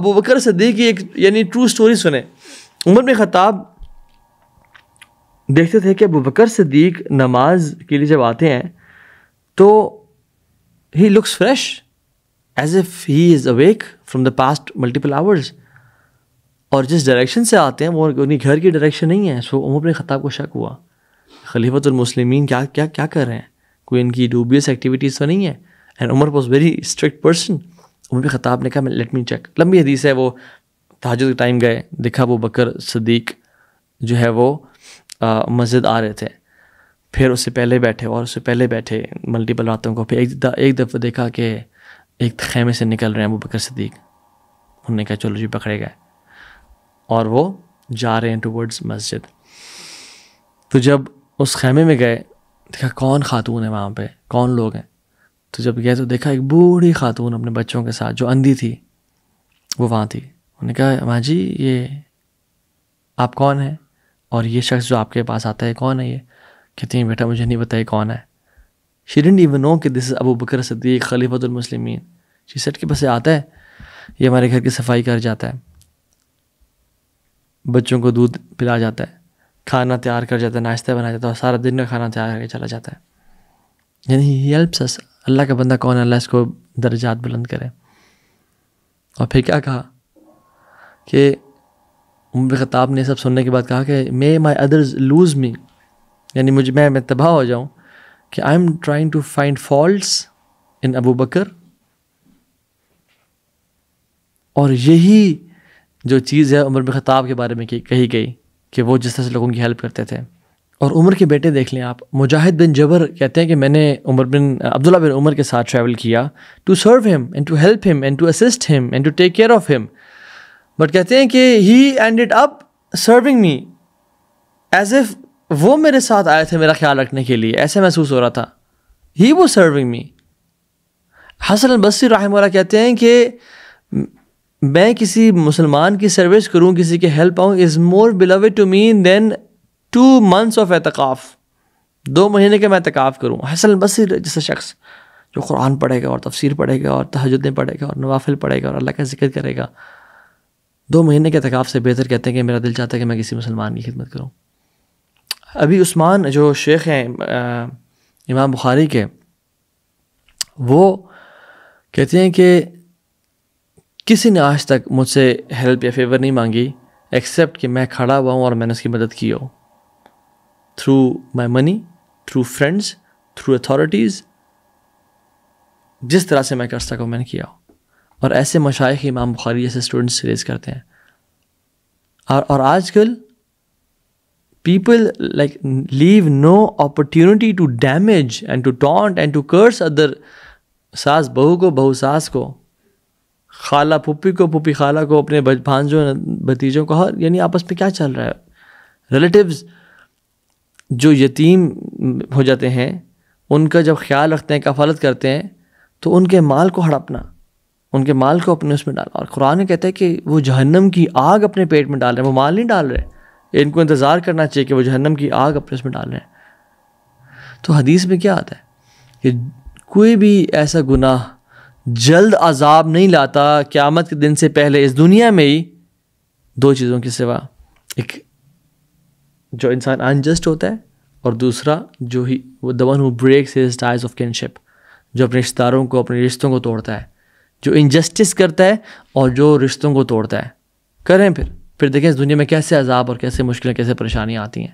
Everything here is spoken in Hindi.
अबू बकर सदी की एक यानी ट्रू स्टोरी सुने उमर में ख़ताब देखते थे कि अबू बकर सदीक नमाज के लिए जब आते हैं तो he looks fresh as if he is awake from the past multiple hours और जिस डायरेक्शन से आते हैं वो उनकी घर की डायरेक्शन नहीं है सो उमर ने ख़ताब को शक हुआ खलीफतमसलिमिन क्या क्या क्या कर रहे हैं कोई इनकी डूबियस एक्टिविटीज़ तो नहीं है and Umar was very strict person Umar Khattab ने कहा लेट मी चेक लंबी हदीस है वो ताजुद के टाइम गए देखा वो बकर सदीक जो है वो मस्जिद आ रहे थे फिर उससे पहले बैठे और उससे पहले बैठे मल्टीपल रातों को फिर एक द, एक दफ़ा देखा कि एक खेमे से निकल रहे हैं वो बकर सदीक उन्होंने कहा चलो जी पकड़े गए और वो जा रहे हैं टूवर्ड्स मस्जिद तो जब उस खेमे में गए देखा कौन खातून है वहाँ पे कौन लोग हैं तो जब गए तो देखा एक बूढ़ी खातून अपने बच्चों के साथ जो अंधी थी वो वहाँ थी उन्होंने कहा माँ जी ये आप कौन हैं और ये शख्स जो आपके पास आता है कौन है ये कहती हैं बेटा मुझे नहीं पता ये कौन है शी डेंट इवन नो कि this is Abu Bakr Siddiq खलीफतमसलिमिन शी सेट के बस आता है ये हमारे घर की सफाई कर जाता है बच्चों को दूध पिला जाता है खाना तैयार कर जाता है नाश्ता बनाया जाता है और सारा दिन का खाना तैयार करके चला जाता है यानी ही हेल्प्स अस अल्लाह का बंदा कौन है अल्लाह इसको दर्जात बुलंद करे और फिर क्या कहा कि उम्र खताब ने सब सुनने के बाद कहा कि मे माई अदर्स लूज़ मी यानी मुझे मैं मैं तबाह हो जाऊँ कि I am trying to find fault in Abu Bakr और यही जो चीज़ है उम्र खताब के बारे में कही गई कि वो जिस तरह से लोगों की हेल्प करते थे और उमर के बेटे देख लें आप मुजाहिद बिन जबर कहते हैं कि मैंने उमर बिन अब्दुल्ला बिन उमर के साथ ट्रैवल किया to serve him and to help him and to assist him and to take care of him but कहते हैं कि he ended up serving me as if वो मेरे साथ आए थे मेरा ख्याल रखने के लिए ऐसे महसूस हो रहा था ही वो सर्विंग मी हसन बसी राहमरा कहते हैं कि मैं किसी मुसलमान की सर्विस करूं किसी के help out is more beloved to me than two months of एतकाफ़ दो महीने के मैं एतकाफ़ करूँ हसन बसर जैसा शख्स जो कुरान पढ़ेगा और तफसीर पढ़ेगा और तहजदें पढ़ेगा और नवाफिल पढ़ेगा और अल्लाह का जिक्र करेगा दो महीने के एतकाफ़ से बेहतर कहते हैं कि मेरा दिल चाहता है कि मैं किसी मुसलमान की खिदमत करूँ अभी उस्मान जो शेख हैं इमाम बुखारी के वो कहते हैं कि किसी ने आज तक मुझसे हेल्प या फेवर नहीं मांगी एक्सेप्ट कि मैं खड़ा हुआ हूँ और मैंने उसकी मदद की हो through my money through friends through authorities जिस तरह से मैं कर सकूँ मैंने किया और ऐसे मशाइ इमाम बुखारी जैसे स्टूडेंट्स रेज करते हैं और और आजकल people like leave no opportunity to damage and to taunt and to curse other सास बहू को बहू सास को खाला पुप्पी को पुप्पी खाला को अपने भांजों भतीजों को हर यानी आपस में क्या चल रहा है रिलेटिव्स जो यतीम हो जाते हैं उनका जब ख्याल रखते हैं कफालत करते हैं तो उनके माल को हड़पना उनके माल को अपने उसमें डालना और कुरान कहता है कि वो जहन्नम की आग अपने पेट में डाल रहे हैं वो माल नहीं डाल रहे इनको इंतज़ार करना चाहिए कि वो जहन्नम की आग अपने उसमें डाल रहे हैं तो हदीस में क्या आता है कि कोई भी ऐसा गुनाह जल्द अजाब नहीं लाता क़्यामत के दिन से पहले इस दुनिया में ही दो चीज़ों के सिवा एक जो इंसान अनजस्ट होता है और दूसरा जो ही वो the one who breaks his ties of kinship जो अपने रिश्तेदारों को अपने रिश्तों को तोड़ता है जो इनजस्टिस करता है और जो रिश्तों को तोड़ता है करें फिर फिर देखें इस दुनिया में कैसे अजाब और कैसे मुश्किलें कैसे परेशानियाँ आती हैं